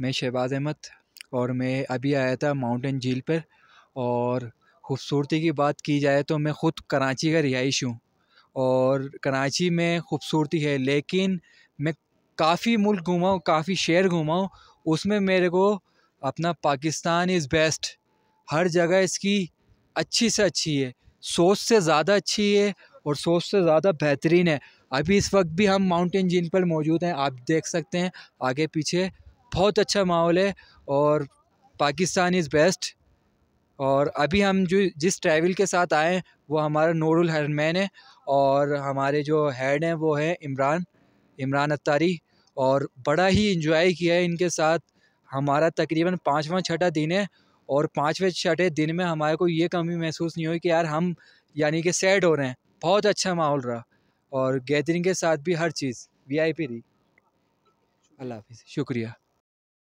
मैं शहबाज अहमद और मैं अभी आया था माउंटेन झील पर और ख़ूबसूरती की बात की जाए तो मैं ख़ुद कराची का रिहाइश हूँ और कराची में ख़ूबसूरती है लेकिन मैं काफ़ी मुल्क घूमाऊँ काफ़ी शहर घूमाऊँ उसमें मेरे को अपना पाकिस्तान इज़ बेस्ट हर जगह इसकी अच्छी से अच्छी है सोच से ज़्यादा अच्छी है और सोच से ज़्यादा बेहतरीन है अभी इस वक्त भी हम माउंटेन जिन पर मौजूद हैं आप देख सकते हैं आगे पीछे बहुत अच्छा माहौल है और पाकिस्तान इज़ बेस्ट और अभी हम जो जिस ट्रैवल के साथ आए हैं वो हमारा नूरुल हरमैन है और हमारे जो हेड हैं वो हैं इमरान इमरान अत्तारी और बड़ा ही इंजॉय किया है इनके साथ हमारा तकरीबन पाँचवा छठा दिन है और पाँचवें छठे दिन में हमारे को ये कमी महसूस नहीं हुई कि यार हम यानी कि सैड हो रहे हैं बहुत अच्छा माहौल रहा और गैदरिंग के साथ भी हर चीज़ वी आई पी रही अल्लाह हाफिज़ शुक्रिया